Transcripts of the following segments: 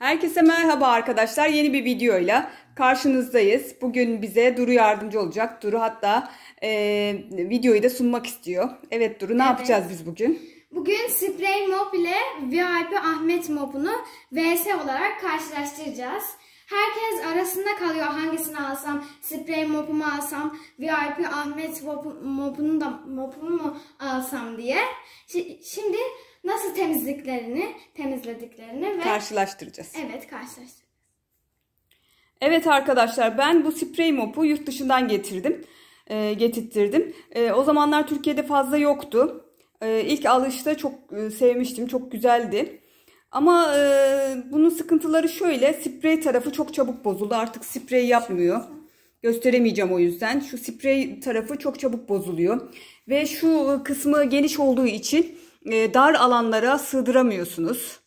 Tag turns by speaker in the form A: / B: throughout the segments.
A: Herkese merhaba arkadaşlar. Yeni bir videoyla karşınızdayız. Bugün bize Duru yardımcı olacak. Duru hatta e, videoyu da sunmak istiyor. Evet Duru ne evet. yapacağız biz bugün?
B: Bugün Spray Mop ile VIP Ahmet Mop'unu VS olarak karşılaştıracağız. Herkes arasında kalıyor hangisini alsam, spray mopumu alsam, VIP Ahmet mopu, mopunu da mopumu mu alsam diye. Şimdi temizliklerini, temizlediklerini ve karşılaştıracağız. Evet, karşılaştıracağız.
A: Evet arkadaşlar ben bu sprey mopu yurt dışından getirdim. E, getirttirdim. E, o zamanlar Türkiye'de fazla yoktu. E, ilk alışta çok e, sevmiştim. Çok güzeldi. Ama e, bunun sıkıntıları şöyle. Sprey tarafı çok çabuk bozuldu. Artık sprey yapmıyor. Gösteremeyeceğim o yüzden. Şu sprey tarafı çok çabuk bozuluyor. Ve şu kısmı geniş olduğu için ee, dar alanlara sığdıramıyorsunuz.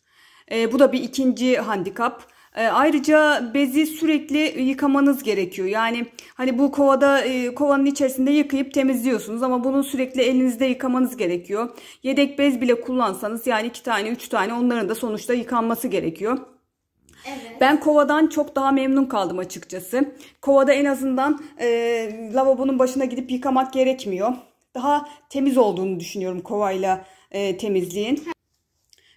A: Ee, bu da bir ikinci handikap. Ee, ayrıca bezi sürekli yıkamanız gerekiyor. Yani hani bu kovada e, kovanın içerisinde yıkayıp temizliyorsunuz ama bunu sürekli elinizde yıkamanız gerekiyor. Yedek bez bile kullansanız yani iki tane üç tane onların da sonuçta yıkanması gerekiyor. Evet. Ben kovadan çok daha memnun kaldım açıkçası. Kovada en azından e, lavabonun başına gidip yıkamak gerekmiyor daha temiz olduğunu düşünüyorum kovayla e, temizliğin.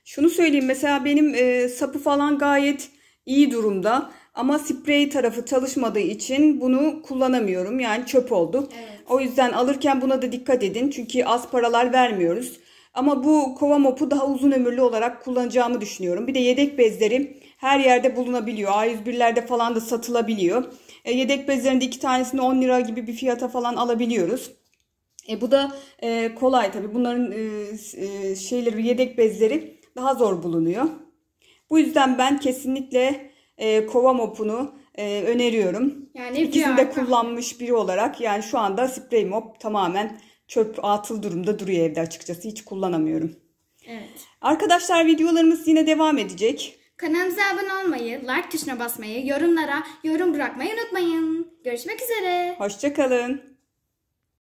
A: Şunu söyleyeyim mesela benim e, sapı falan gayet iyi durumda ama sprey tarafı çalışmadığı için bunu kullanamıyorum. Yani çöp oldu. Evet. O yüzden alırken buna da dikkat edin. Çünkü az paralar vermiyoruz. Ama bu kova mopu daha uzun ömürlü olarak kullanacağımı düşünüyorum. Bir de yedek bezlerim her yerde bulunabiliyor. A101'lerde falan da satılabiliyor. E, yedek bezlerinde iki tanesini 10 lira gibi bir fiyata falan alabiliyoruz. E, bu da e, kolay tabii. Bunların e, e şeyleri yedek bezleri daha zor bulunuyor. Bu yüzden ben kesinlikle e, kova mopunu e, öneriyorum. Yani İkisini de kullanmış biri olarak yani şu anda sprey mop tamamen çöp atıl durumda duruyor evde açıkçası. Hiç kullanamıyorum. Evet. Arkadaşlar videolarımız yine devam edecek.
B: Kanalımıza abone olmayı, like tuşuna basmayı, yorumlara yorum bırakmayı unutmayın. Görüşmek üzere.
A: Hoşçakalın.